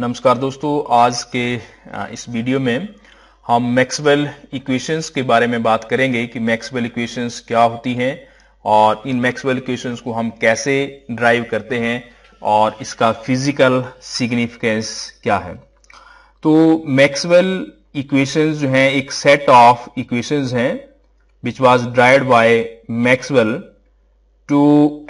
नमस्कार दोस्तों आज के इस वीडियो में हम मैक्सवेल इक्वेशंस के बारे में बात करेंगे कि मैक्सवेल इक्वेशंस क्या होती हैं और इन मैक्सवेल इक्वेशंस को हम कैसे ड्राइव करते हैं और इसका फिजिकल सिग्निफिकेंस क्या है तो मैक्सवेल इक्वेशंस जो हैं एक सेट ऑफ इक्वेशंस हैं which was derive by Maxwell to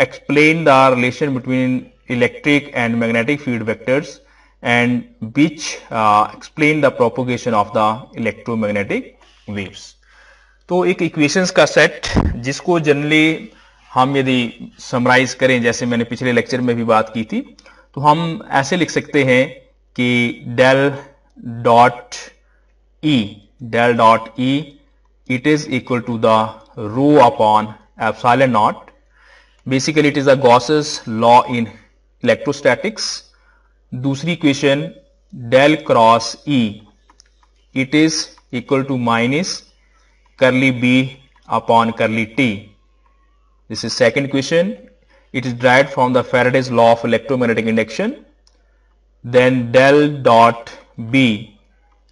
explain the relation between electric and magnetic field vectors and which uh, explain the propagation of the electromagnetic waves. तो एक equations का set जिसको generally हम यदि summarise करें जैसे मैंने पिछले लेक्चर में भी बात की थी तो हम ऐसे लिख सकते हैं कि del dot E del dot E it is equal to the rho upon epsilon naught basically it is a Gauss's law in electrostatics दूसरी equation, del cross E, it is equal to minus curly B upon curly t. this is second equation it is derived from the faraday's law of electromagnetic induction then del dot b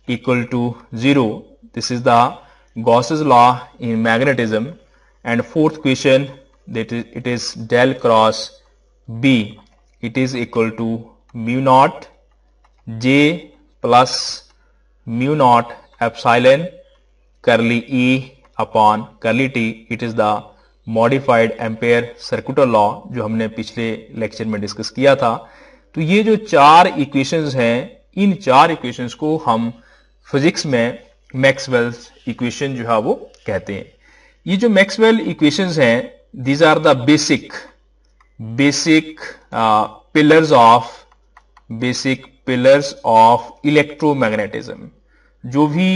equal to 0 this is the gauss's law in magnetism and fourth equation that is, it is del cross b it is equal to mu naught J plus mu naught epsilon curly E upon curly T it is the modified Ampere circuital law जो हमने पिछले lecture में discuss किया था तो ये जो चार इक्वेशंस हैं इन चार इक्वेशंस को हम फिजिक्स में मैक्सवेल्स इक्वेशन जो है वो कहते हैं ये जो मैक्सवेल इक्वेशंस हैं these are the basic basic pillars of basic pillars of electromagnetism जो भी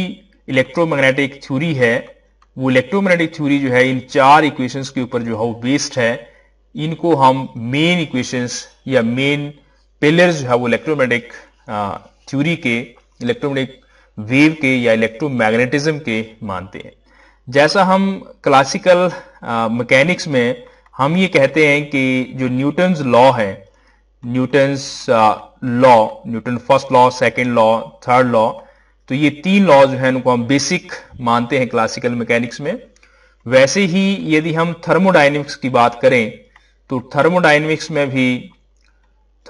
इलेक्ट्रोमैग्नेटिक थ्योरी है वो इलेक्ट्रोमैग्नेटिक थ्योरी जो है इन चार इक्वेशंस के ऊपर जो है वो बेस्ड है इनको हम मेन इक्वेशंस या मेन पिलर्स जो है वो इलेक्ट्रोमैग्नेटिक थ्योरी के इलेक्ट्रोमैग्नेटिक वेव के या इलेक्ट्रोमैग्नेटिज्म के मानते हैं जैसा हम क्लासिकल मैकेनिक्स में हम ये कहते हैं कि जो न्यूटन्स लॉ है Newton's law Newton first law second law third law तो ये तीन लॉ जो है उनको हम बेसिक मानते हैं क्लासिकल मैकेनिक्स में वैसे ही यदि हम थर्मोडाइनमिक्स की बात करें तो थर्मोडाइनमिक्स में भी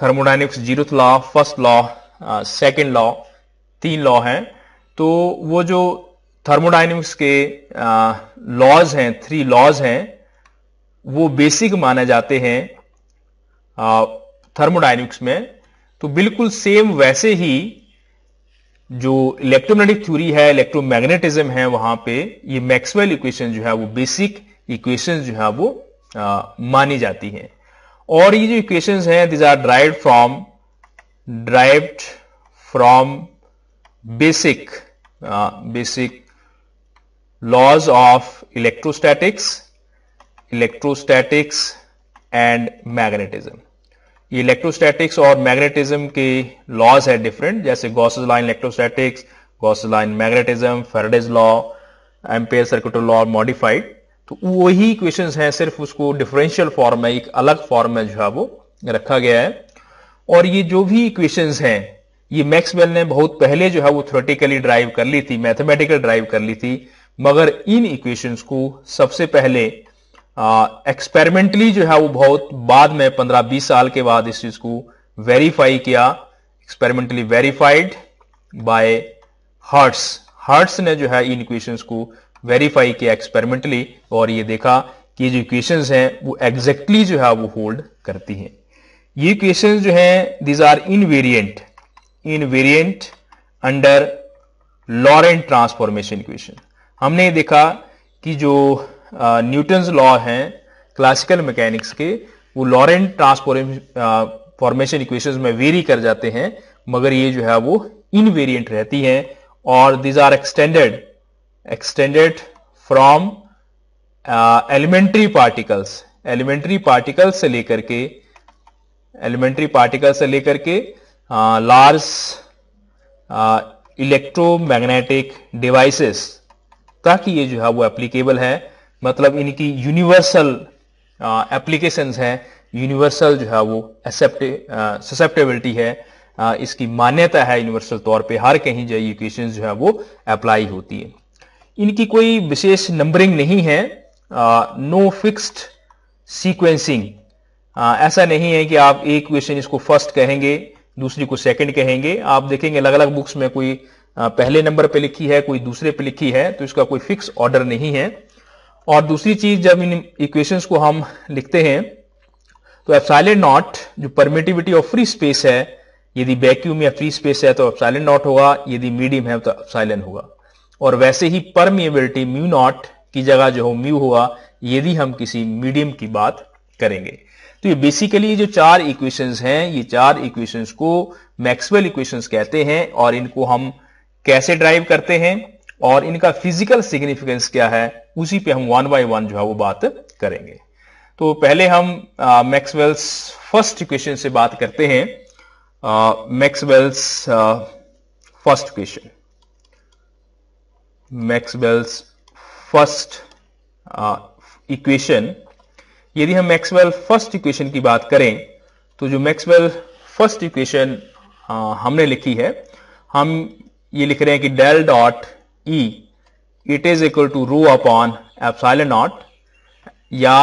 thermodynamics zero law first law second law तीन लॉ हैं तो वो जो थर्मोडाइनमिक्स के लॉज uh, हैं थ्री लॉज हैं वो बेसिक माने जाते हैं uh, थर्मोडाइनमिक्स में तो बिल्कुल सेम वैसे ही जो इलेक्ट्रोमैग्नेटिक थ्योरी है इलेक्ट्रोमैग्नेटिज्म है वहां पे ये मैक्सवेल इक्वेशन जो है वो बेसिक इक्वेशन जो है वो आ, मानी जाती हैं और ये जो इक्वेशन है these are derive from derived from basic basic laws of electrostatics electrostatics and magnetism ये इलेक्ट्रोस्टैटिक्स और मैग्नेटिज्म के लॉज है डिफरेंट जैसे Gauss's line electrostatics Gauss's line magnetism Faraday's law Ampere circuital law modified तो वही equation है सिर्फ उसको डिफरेंशियल फॉर्म में एक अलग फॉर्म में जो है वो रखा गया है और ये जो भी इक्वेशन हैं ये मैक्सवेल ने बहुत पहले जो है वो थ्योरेटिकली ड्राइव कर ली थी मैथमेटिकल ड्राइव कर ली थी मगर इन इक्वेशंस को सबसे पहले एक्सपेरिमेंटली जो है वो बहुत बाद में 15-20 साल के बाद इस चीज को वेरीफाई किया experimentally verified by Hertz Hertz ने जो है इन इक्वेशंस को वेरीफाई किया एक्सपेरिमेंटली और ये देखा कि जो इक्वेशंस हैं वो एग्जैक्टली exactly जो है वो होल्ड करती हैं ये इक्वेशंस जो हैं these are invariant invariant under Lorentz transformation equation हमने देखा कि जो न्यूटन्स लॉ हैं क्लासिकल मैकेनिक्स के वो लॉरेंट ट्रांसफॉर्म फॉर्मेशन इक्वेशंस में वेरी कर जाते हैं मगर ये जो है वो इनवेरिएंट रहती हैं और these are extended extended from elementary particles elementary particle से लेकर के एलिमेंट्री पार्टिकल से लेकर के लार्ज इलेक्ट्रोमैग्नेटिक डिवाइसेस ताकि ये जो है वो एप्लीकेबल है मतलब इनकी यूनिवर्सल एप्लीकेशन है यूनिवर्सल जो है वो ससेप्टेबिलिटी है आ, इसकी मान्यता है यूनिवर्सल तौर पे हर कहीं जो इक्वेशन जो है वो अप्लाई होती है इनकी कोई विशेष नंबरिंग नहीं है नो फिक्स्ड सीक्वेंसिंग ऐसा नहीं है कि आप एक क्वेश्चन इसको फर्स्ट कहेंगे दूसरी को सेकंड कहेंगे आप देखेंगे अलग अलग बुक्स में कोई आ, पहले नंबर पे लिखी है कोई दूसरे पे लिखी है तो इसका कोई फिक्स ऑर्डर नहीं है और दूसरी चीज जब इन इक्वेशंस को हम लिखते हैं तो एप्साइलेंट नॉट जो परमिटिविटी ऑफ फ्री स्पेस है यदि वैक्यूम या फ्री स्पेस है तो एप्साइलेंट नॉट होगा यदि मीडियम है तो एप्साइलेंट होगा और वैसे ही परमिएबिलिटी म्यू नॉट की जगह जो हो म्यू होगा यदि हम किसी मीडियम की बात करेंगे तो ये बेसिकली जो चार इक्वेशंस हैं ये चार इक्वेशंस को मैक्सवेल इक्वेशंस कहते हैं और इनको हम कैसे ड्राइव करते हैं और इनका फिजिकल सिग्निफिकेंस क्या है उसी पे हम वन बाय वन जो है वो बात करेंगे तो पहले हम मैक्सवेल्स फर्स्ट इक्वेशन से बात करते हैं Maxwell's first equation Maxwell's first equation यदि हम मैक्सवेल फर्स्ट इक्वेशन की बात करें तो जो मैक्सवेल फर्स्ट इक्वेशन हमने लिखी है हम ये लिख रहे हैं कि del dot E, it is equal to rho upon epsilon naught या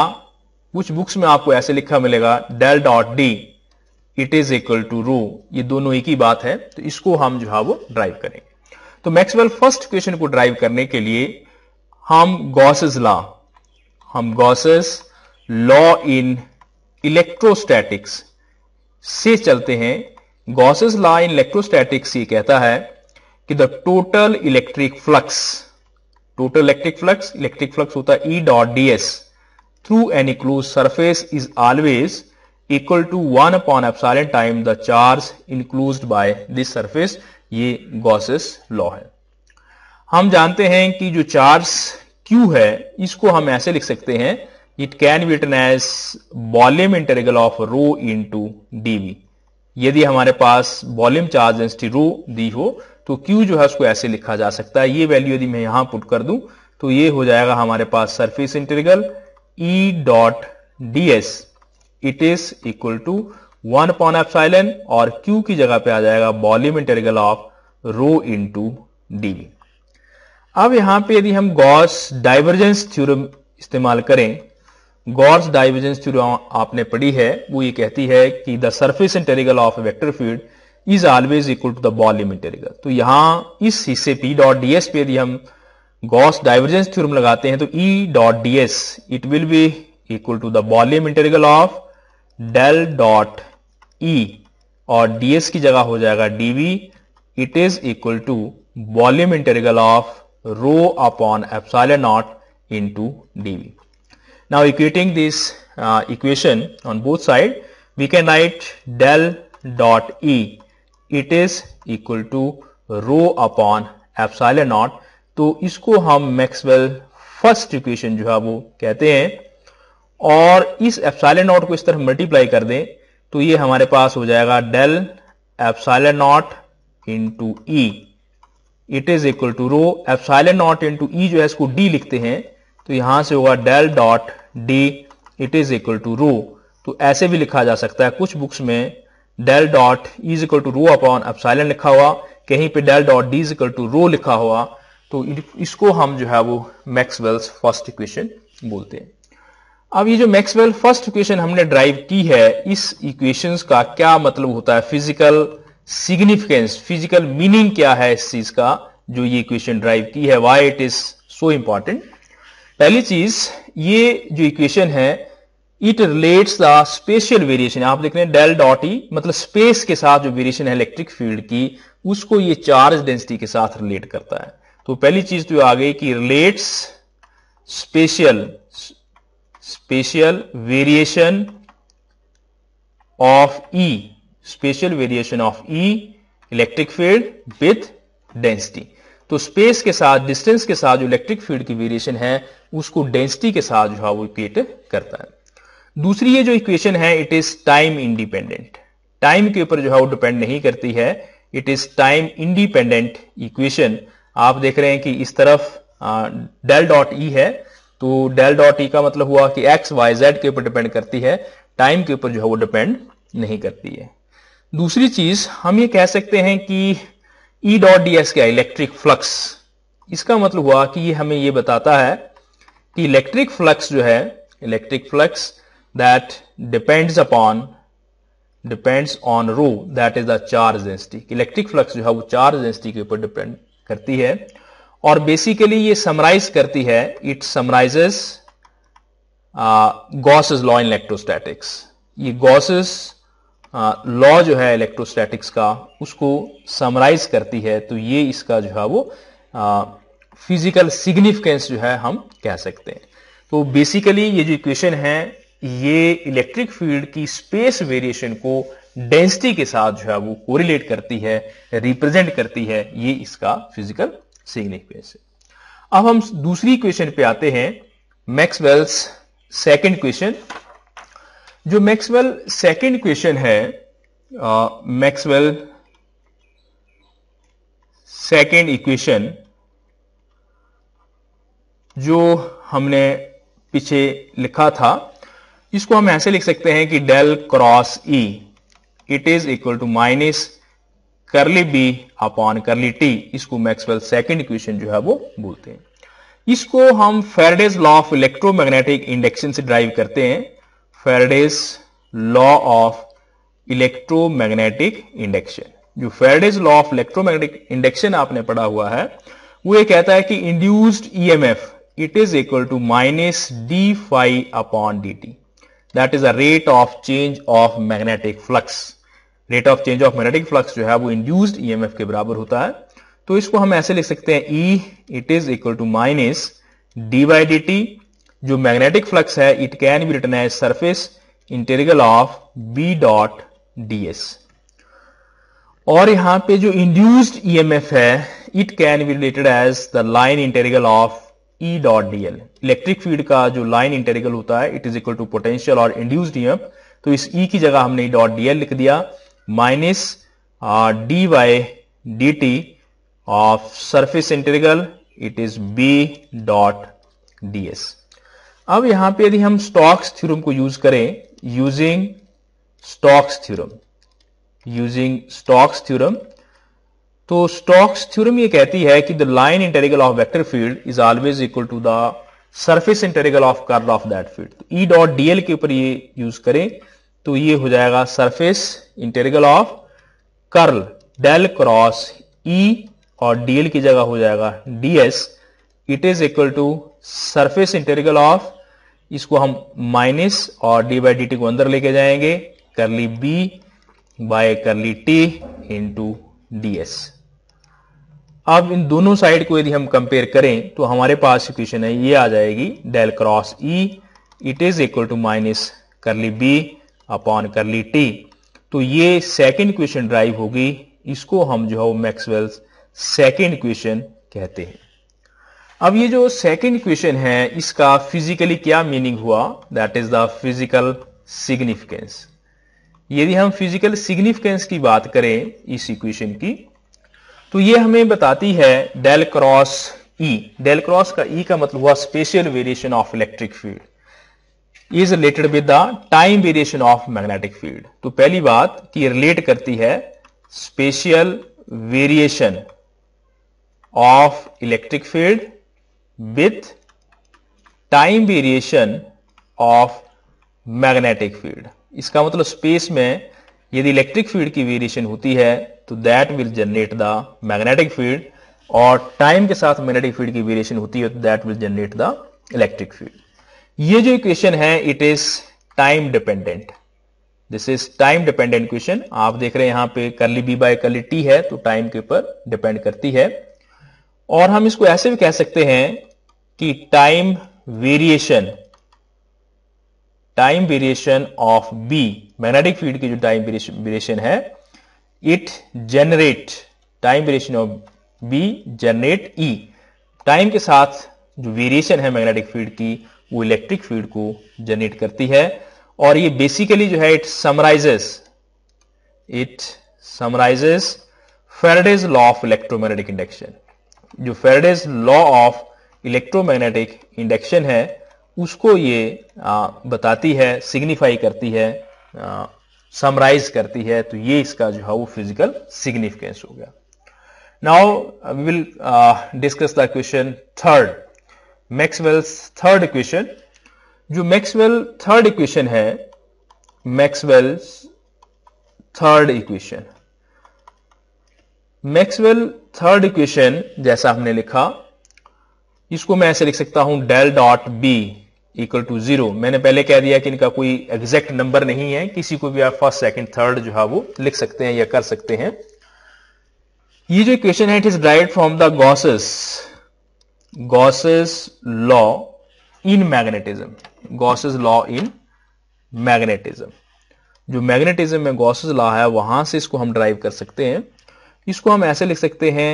कुछ बुक्स में आपको ऐसे लिखा मिलेगा del dot D it is equal to rho ये दोनों एक ही बात है तो इसको हम जो है वो ड्राइव करेंगे तो मैक्सवेल फर्स्ट क्वेश्चन को ड्राइव करने के लिए हम गॉसेस लॉ हम गॉसेस लॉ इन इलेक्ट्रोस्टैटिक्स से चलते हैं गॉसेस लॉ इन इलेक्ट्रोस्टैटिक्स ये कहता है कि the total electric flux total electric flux electric flux होता है E dot D S through an enclosed surface is always equal to 1 upon epsilon time the charge enclosed by this surface ये Gauss's law है हम जानते हैं कि जो charge Q है इसको हम ऐसे लिख सकते हैं it can be written as volume integral of rho into D यदि हमारे पास वॉल्यूम चार्ज डेंसिटी रो दी हो तो Q जो है उसको ऐसे लिखा जा सकता है ये वैल्यू यदि मैं यहां पुट कर दूं तो ये हो जाएगा हमारे पास surface integral E dot D S it is equal to one upon epsilon और Q की जगह पे आ जाएगा volume integral of rho to D अब यहां पे यदि हम गॉस डाइवर्जेंस थ्योरम इस्तेमाल करें गॉस डाइवर्जेंस थ्योरम आपने पढ़ी है वो ये कहती है कि the surface integral of vector field is always equal to the ball limit area तो यहां इस हिस्से पी डॉट डीएस पे यदि हम गॉस डाइवर्जेंस थ्योरम लगाते हैं तो E dot DS it will be equal to the volume integral of del dot E और डीएस की जगह हो जाएगा DV it is equal to volume integral of rho upon epsilon naught into DV now equating this equation on both side we can write del dot E it is equal to rho upon epsilon naught तो इसको हम Maxwell first equation जो है वो कहते हैं और इस एफसाइल नॉट को इस तरह मल्टीप्लाई कर दें तो ये हमारे पास हो जाएगा del epsilon naught into E it is equal to rho epsilon naught into E जो है इसको डी लिखते हैं तो यहां से होगा del dot D it is equal to rho तो ऐसे भी लिखा जा सकता है कुछ बुक्स में del dot is equal to rho upon epsilon लिखा हुआ कहीं पे del dot D is equal to rho लिखा हुआ तो इसको हम जो है वो मैक्सवेल्स फर्स्ट इक्वेशन बोलते हैं अब ये जो मैक्सवेल फर्स्ट इक्वेशन हमने ड्राइव की है इस इक्वेशन का क्या मतलब होता है फिजिकल सिग्निफिकेंस फिजिकल मीनिंग क्या है इस चीज का जो ये इक्वेशन ड्राइव की है why it is so important पहली चीज ये जो इक्वेशन है it relates the spatial variation आप देख रहे हैं डेल डॉट ई मतलब स्पेस के साथ जो वेरिएशन है इलेक्ट्रिक फील्ड की उसको ये चार्ज डेंसिटी के साथ रिलेट करता है तो पहली चीज तो आ गई कि relates spatial spatial variation of E spatial variation of E electric field with density तो स्पेस के साथ डिस्टेंस के साथ जो इलेक्ट्रिक फील्ड की वेरिएशन है उसको डेंसिटी के साथ जो है वो इक्वेट करता है दूसरी ये जो इक्वेशन है it is time independent time के ऊपर जो है वो डिपेंड नहीं करती है it is time independent equation आप देख रहे हैं कि इस तरफ डेल डॉट ई है तो डेल डॉट ई का मतलब हुआ कि एक्स वाई जेड के ऊपर डिपेंड करती है टाइम के ऊपर जो है वो डिपेंड नहीं करती है दूसरी चीज हम ये कह सकते हैं कि ई डॉट डी एस क्या इलेक्ट्रिक फ्लक्स इसका मतलब हुआ कि ये हमें ये बताता है कि इलेक्ट्रिक फ्लक्स जो है electric flux that depends upon depends on rho that is the charge density electric flux जो है वो चार्ज डेंसिटी के ऊपर डिपेंड करती है और बेसिकली ये समराइज करती है it summarises Gauss's law in electrostatics ये गॉसिस लॉ uh, जो है इलेक्ट्रोस्टैटिक्स का उसको समराइज करती है तो ये इसका जो है वो फिजिकल uh, सिग्निफिकेंस जो है हम कह सकते हैं तो बेसिकली ये जो इक्वेशन है ये इलेक्ट्रिक फील्ड की स्पेस वेरिएशन को डेंसिटी के साथ जो है वो कोरिलेट करती है रिप्रेजेंट करती है ये इसका फिजिकल सिग्निफिकेंस है अब हम दूसरी क्वेश्चन पे आते हैं मैक्सवेल्स सेकंड क्वेश्चन जो मैक्सवेल सेकंड क्वेश्चन है मैक्सवेल सेकंड इक्वेशन जो हमने पीछे लिखा था इसको हम ऐसे लिख सकते हैं कि del cross E it is equal to minus curly B upon curly T इसको मैक्सवेल सेकंड इक्वेशन जो है वो बोलते हैं इसको हम Faraday's law of electromagnetic induction से ड्राइव करते हैं Faraday's law of electromagnetic induction जो Faraday's law of electromagnetic induction आपने पढ़ा हुआ है वो ये कहता है कि induced EMF it is equal to minus D phi upon D T that is a rate of change of magnetic flux rate of change of magnetic flux जो है वो इंड्यूस्ड ईएमएफ e के बराबर होता है तो इसको हम ऐसे लिख सकते हैं E it is equal to minus D by D T जो मैग्नेटिक फ्लक्स है it can be return as surface integral of B dot D S और यहां पे जो इंड्यूस्ड ईएमएफ e है it can be related as the line integral of E dot DL electric field का जो line integral होता है it is equal to potential और इंड्यूस्ड ईएमएफ तो इस ई e की जगह हमने डॉट e डीएल लिख दिया minus D by D T of surface integral it is B dot D S अब यहां पे यदि हम स्टॉक्स थ्योरम को यूज करें using Stokes theorem using Stokes theorem तो स्टोक्स थ्योरम ये कहती है कि the line integral of vector field is always equal to the surface integral of curl of that field E dot DL के ऊपर ये यूज करें तो ये हो जाएगा surface integral of curl del cross E और डीएल की जगह हो जाएगा DS it is equal to surface integral of इसको हम माइनस और डी बाई डी टी को अंदर लेके जाएंगे curly B by curly T into D S अब इन दोनों साइड को यदि हम कंपेयर करें तो हमारे पास इक्वेशन है ये आ जाएगी del cross E it is equal to minus curly B upon curly T तो ये सेकेंड इक्वेशन ड्राइव होगी इसको हम जो है वो मैक्सवेल्स सेकेंड इक्वेशन कहते हैं अब ये जो सेकेंड इक्वेशन है इसका फिजिकली क्या मीनिंग हुआ that is the physical significance यदि हम फिजिकल सिग्निफिकेंस की बात करें इस इक्वेशन की तो ये हमें बताती है del cross E del cross का ई e का मतलब हुआ spatial variation of electric field is related with the time variation of magnetic field तो पहली बात कि रिलेट करती है spatial variation of electric field with time variation of magnetic field इसका मतलब स्पेस में यदि इलेक्ट्रिक फील्ड की वेरिएशन होती है तो that will generate the magnetic field और टाइम के साथ मैग्नेटिक फील्ड की वेरिएशन होती है तो that will generate the electric field ये जो इक्वेशन है it is time dependent this is time dependent question आप देख रहे हैं यहां पे करली बी बाय करली टी है तो टाइम के ऊपर डिपेंड करती है और हम इसको ऐसे भी कह सकते हैं कि time variation time variation of B magnetic field की जो टाइम वेरिएशन है it generate time variation of B generate E time के साथ जो वेरिएशन है मैग्नेटिक फील्ड की वो इलेक्ट्रिक फील्ड को जनरेट करती है और ये बेसिकली जो है it summarises it summarises Faraday's law of electromagnetic induction जो Faraday's law of electromagnetic induction है उसको ये आ, बताती है सिग्निफाई करती है समराइज करती है तो ये इसका जो है वो फिजिकल सिग्निफिकेंस हो गया now we will discuss the question third Maxwell's third equation जो मैक्सवेल थर्ड इक्वेशन है Maxwell's third equation Maxwell third equation जैसा हमने लिखा इसको मैं ऐसे लिख सकता हूं del dot B equal to zero मैंने पहले कह दिया कि इनका कोई एग्जैक्ट नंबर नहीं है किसी को भी आप फर्स्ट सेकंड थर्ड जो है वो लिख सकते हैं या कर सकते हैं ये जो इक्वेशन है it is drive from the Gauss's Gauss's law in magnetism Gauss's law in magnetism जो मैग्नेटिज्म में गॉसेस लॉ है वहां से इसको हम ड्राइव कर सकते हैं इसको हम ऐसे लिख सकते हैं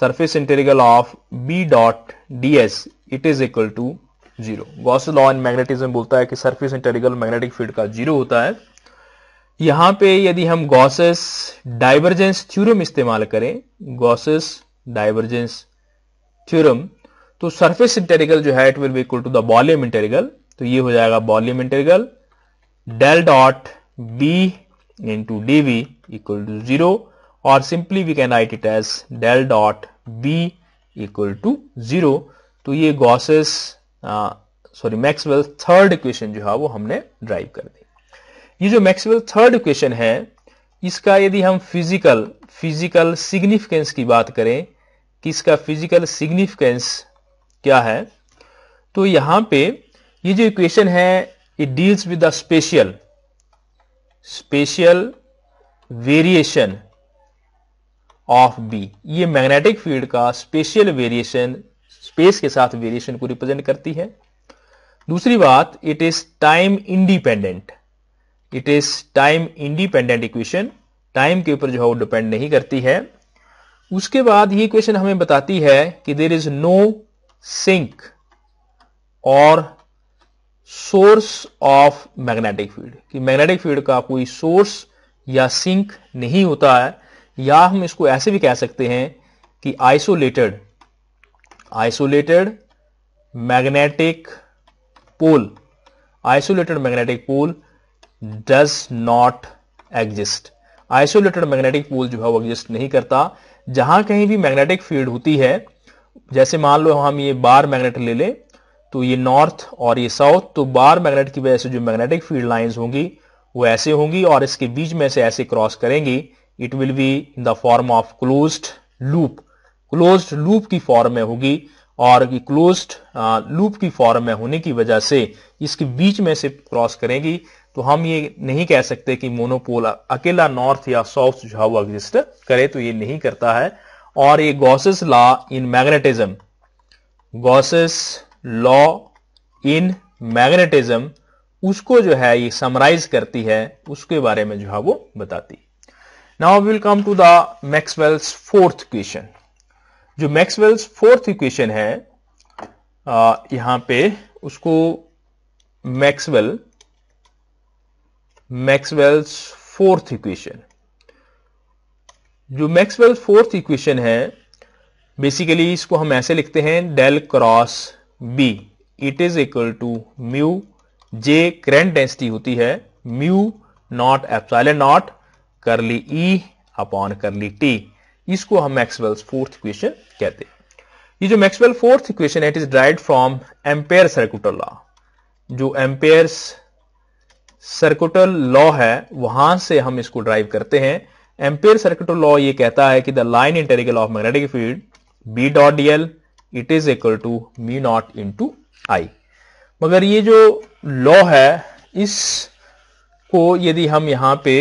surface integral of B dot D S it is equal to zero Gauss law in magnetism बोलता है कि सरफेस इंटेरिकल मैग्नेटिक फील्ड का जीरो होता है यहां पे यदि हम गॉसेस डाइवर्जेंस थ्योरम इस्तेमाल करें गॉसेस डाइवर्जेंस थ्योरम तो सरफेस इंटेरिकल जो है it will be equal to the volume integral तो ये हो जाएगा volume integral del dot B into d V equal to zero और simply we can write it as del dot B equal to zero तो ये Gauss's sorry Maxwell third equation जो है वो हमने ड्राइव कर दी ये जो मैक्सवेल थर्ड इक्वेशन है इसका यदि हम फिजिकल फिजिकल सिग्निफिकेंस की बात करें कि इसका फिजिकल सिग्निफिकेंस क्या है तो यहां पे ये जो इक्वेशन है it deals with the spatial spatial variation of B ये मैग्नेटिक फील्ड का स्पेशियल वेरिएशन स्पेस के साथ वेरिएशन को रिप्रेजेंट करती है दूसरी बात it is time independent it is time independent equation time के ऊपर जो है वो डिपेंड नहीं करती है उसके बाद ये क्वेश्चन हमें बताती है कि देर इज नो सिंक और सोर्स ऑफ मैग्नेटिक फील्ड कि मैग्नेटिक फील्ड का कोई सोर्स या सिंक नहीं होता है या हम इसको ऐसे भी कह सकते हैं कि isolated isolated magnetic pole isolated magnetic pole does not exist isolated magnetic pole जो है वो एग्जिस्ट नहीं करता जहां कहीं भी मैग्नेटिक फील्ड होती है जैसे मान लो हम ये बार मैग्नेट ले ले तो ये नॉर्थ और ये साउथ तो बार मैग्नेट की वजह से जो मैग्नेटिक फील्ड लाइंस होंगी वो ऐसे होंगी और इसके बीच में से ऐसे क्रॉस करेंगी it will be in the form of closed loop close loop की फॉर्म में होगी और क्लोज लूप की फॉर्म में होने की वजह से इसके बीच में से क्रॉस करेगी तो हम ये नहीं कह सकते कि मोनोपोल अकेला नॉर्थ या साउथ जो है वो एग्जिस्ट करे तो ये नहीं करता है और ये Gauss's law in magnetism Gauss's law in magnetism उसको जो है ये समराइज करती है उसके बारे में जो है वो बताती now will come to the Maxwell's fourth question जो मैक्सवेल्स फोर्थ इक्वेशन है आ, यहां पे उसको मैक्सवेल मैक्सवेल्स फोर्थ इक्वेशन जो मैक्सवेल फोर्थ इक्वेशन है बेसिकली इसको हम ऐसे लिखते हैं del cross B it is equal to mu J current density होती है म्यू नॉट एप्साइलन नॉट करली ई अपॉन करली टी इसको हम मैक्सवेल फोर्थ इक्वेशन कहते हैं ये जो मैक्सवेल फोर्थ इक्वेशन है it is drive from Ampere circuital law जो एम्पेयर सर्कुटर लॉ है वहां से हम इसको ड्राइव करते हैं एम्पेयर सर्कुटर लॉ ये कहता है कि the line integral of magnetic field B dot d l it is equal to mu naught into I मगर ये जो लॉ है इस को यदि हम यहां पे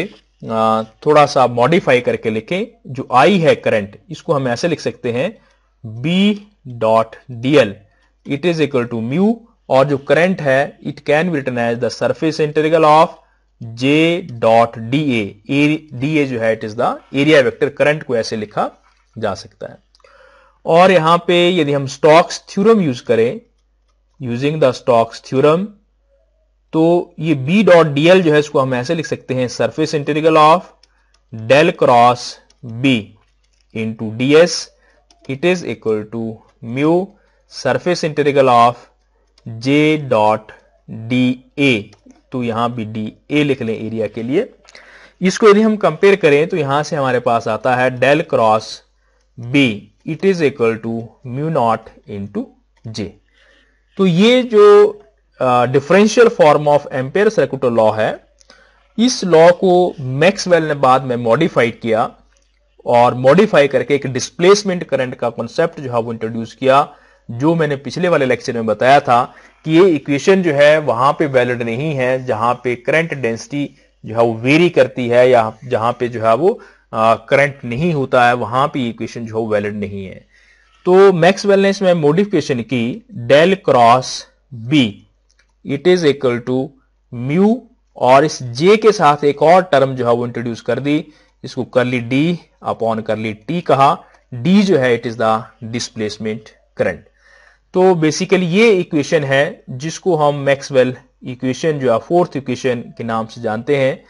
थोड़ा सा मॉडिफाई करके लिखें जो आई है करंट इसको हम ऐसे लिख सकते हैं B dot d l it is equal to mu और जो करंट है it can be return as the surface integral of J dot d A d A जो है it is the area vector current को ऐसे लिखा जा सकता है और यहां पे यदि हम स्टॉक्स थ्योरम यूज करें यूजिंग द स्टॉक्स थ्योरम तो ये बी डॉट dl जो है इसको हम ऐसे लिख सकते हैं surface integral of del cross B into D S it is equal to mu surface integral of J dot d A तो यहां भी डी ए लिख लें एरिया के लिए इसको यदि हम कंपेयर करें तो यहां से हमारे पास आता है del cross B it is equal to mu naught into J तो ये जो differential form of Ampere circuital law है इस लॉ को मैक्सवेल ने बाद में मॉडिफाइड किया और मॉडिफाई करके एक डिस्प्लेसमेंट करंट का कॉन्सेप्ट जो है वो इंट्रोड्यूस किया जो मैंने पिछले वाले लेक्चर में बताया था कि ये इक्वेशन जो है वहां पे वैलिड नहीं है जहां पे करंट डेंसिटी जो है वो वेरी करती है या जहां पे जो है वो करंट नहीं होता है वहां पे इक्वेशन जो है वैलिड नहीं है तो मैक्सवेल ने इसमें मॉडिफिकेशन की del cross B it is equal to mu और इस जे के साथ एक और टर्म जो है वो इंट्रोड्यूस कर दी इसको curly d upon curly t कहा डी जो है it is the displacement current तो बेसिकली ये इक्वेशन है जिसको हम मैक्सवेल इक्वेशन जो है फोर्थ इक्वेशन के नाम से जानते हैं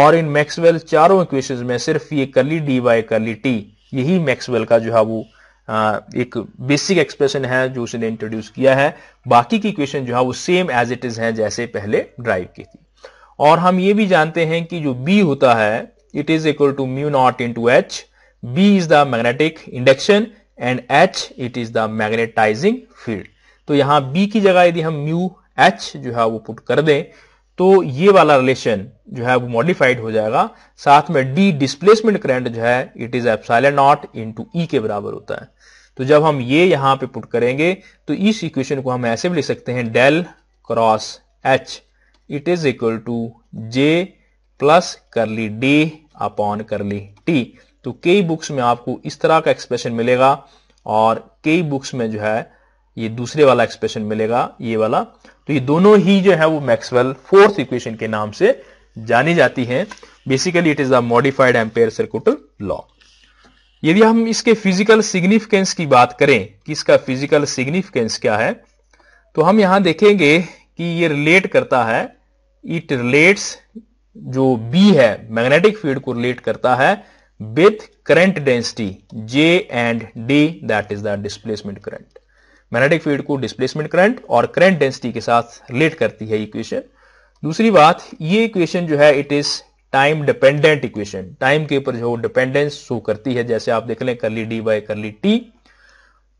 और इन मैक्सवेल चारों इक्वेशन में सिर्फ ये curly d by curly t यही मैक्सवेल का जो है वो एक बेसिक एक्सप्रेशन है जो उसने इंट्रोड्यूस किया है बाकी की इक्वेशन जो है वो सेम एज इट इज है जैसे पहले ड्राइव की थी और हम ये भी जानते हैं कि जो बी होता है it is equal to mu naught into H B is the magnetic induction and H it is the magnetising field तो यहां बी की जगह यदि हम म्यू एच जो है वो पुट कर दें तो ये वाला रिलेशन जो है वो मॉडिफाइड हो जाएगा साथ में डी डिस्प्लेसमेंट करंट जो है it is epsilon naught to E के बराबर होता है तो जब हम ये यहां पे पुट करेंगे तो इस इक्वेशन को हम ऐसे भी लिख सकते हैं del cross H it is equal to J plus curly d upon curly T तो कई बुक्स में आपको इस तरह का एक्सप्रेशन मिलेगा और कई बुक्स में जो है ये दूसरे वाला एक्सप्रेशन मिलेगा ये वाला तो ये दोनों ही जो है वो मैक्सवेल फोर्थ इक्वेशन के नाम से जानी जाती है basically it is the modified Ampere circuit law यदि हम इसके फिजिकल सिग्निफिकेंस की बात करें कि इसका फिजिकल सिग्निफिकेंस क्या है तो हम यहां देखेंगे कि ये रिलेट करता है इट रिलेट्स जो बी है मैग्नेटिक फील्ड को रिलेट करता है with current density J and D that is the displacement current magnetic field को डिस्प्लेसमेंट करंट और करंट डेंसिटी के साथ रिलेट करती है इक्वेशन दूसरी बात ये इक्वेशन जो है it is time dependent equation time के ऊपर जो डिपेंडेंस शो करती है जैसे आप देख लें करली डी बाय करली टी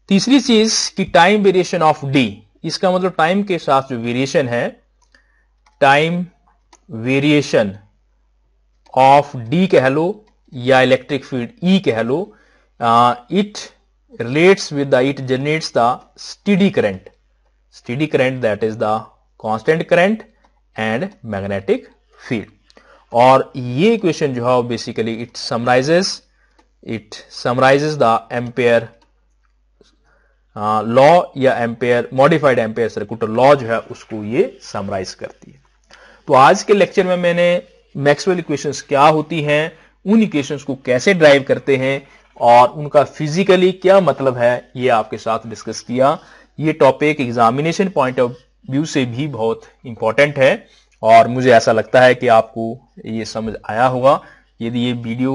तीसरी चीज कि टाइम वेरिएशन ऑफ डी इसका मतलब टाइम के साथ जो वेरिएशन है टाइम वेरिएशन ऑफ डी कह लो या इलेक्ट्रिक फील्ड ई कह लो it relates with the it generates the steady current steady current that is the constant current and magnetic field और ये इक्वेशन जो है basically it summarises it summarises the Ampere law या Ampere modified Ampere circuital law जो है उसको ये summarise करती है तो आज के लेक्चर में मैंने मैक्सवेल इक्वेशंस क्या होती हैं उन इक्वेशंस को कैसे ड्राइव करते हैं और उनका फिजिकली क्या मतलब है ये आपके साथ डिस्कस किया ये topic examination point of view से भी बहुत इंपॉर्टेंट है और मुझे ऐसा लगता है कि आपको ये समझ आया होगा यदि ये वीडियो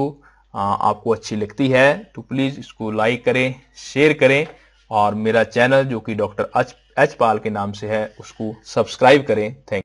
आपको अच्छी लगती है तो प्लीज़ इसको लाइक करें शेयर करें और मेरा चैनल जो कि डॉक्टर एच पाल के नाम से है उसको सब्सक्राइब करें थैंक